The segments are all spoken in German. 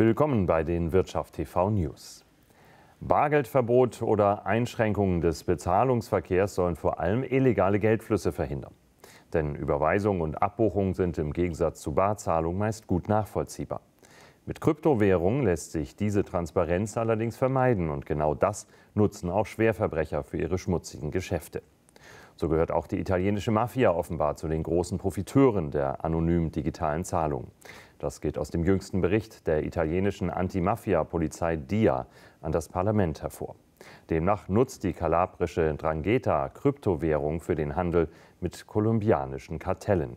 Willkommen bei den Wirtschaft TV News. Bargeldverbot oder Einschränkungen des Bezahlungsverkehrs sollen vor allem illegale Geldflüsse verhindern. Denn Überweisungen und Abbuchungen sind im Gegensatz zu Barzahlung meist gut nachvollziehbar. Mit Kryptowährungen lässt sich diese Transparenz allerdings vermeiden und genau das nutzen auch Schwerverbrecher für ihre schmutzigen Geschäfte. So gehört auch die italienische Mafia offenbar zu den großen Profiteuren der anonymen digitalen Zahlungen. Das geht aus dem jüngsten Bericht der italienischen Antimafia-Polizei DIA an das Parlament hervor. Demnach nutzt die kalabrische Drangheta Kryptowährung für den Handel mit kolumbianischen Kartellen.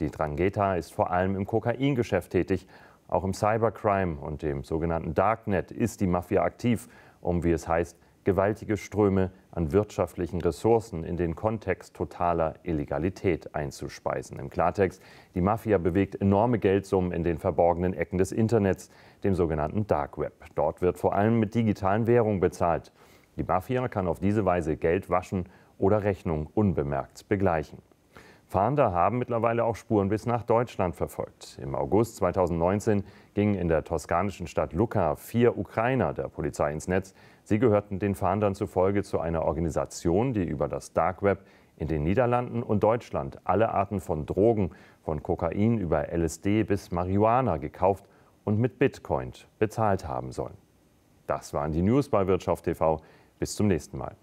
Die Drangheta ist vor allem im Kokaingeschäft tätig. Auch im Cybercrime und dem sogenannten Darknet ist die Mafia aktiv, um, wie es heißt, gewaltige Ströme an wirtschaftlichen Ressourcen in den Kontext totaler Illegalität einzuspeisen. Im Klartext, die Mafia bewegt enorme Geldsummen in den verborgenen Ecken des Internets, dem sogenannten Dark Web. Dort wird vor allem mit digitalen Währungen bezahlt. Die Mafia kann auf diese Weise Geld waschen oder Rechnung unbemerkt begleichen. Fahnder haben mittlerweile auch Spuren bis nach Deutschland verfolgt. Im August 2019 gingen in der toskanischen Stadt Lucca vier Ukrainer der Polizei ins Netz. Sie gehörten den Fahndern zufolge zu einer Organisation, die über das Dark Web in den Niederlanden und Deutschland alle Arten von Drogen, von Kokain über LSD bis Marihuana gekauft und mit Bitcoin bezahlt haben sollen. Das waren die News bei Wirtschaft TV. Bis zum nächsten Mal.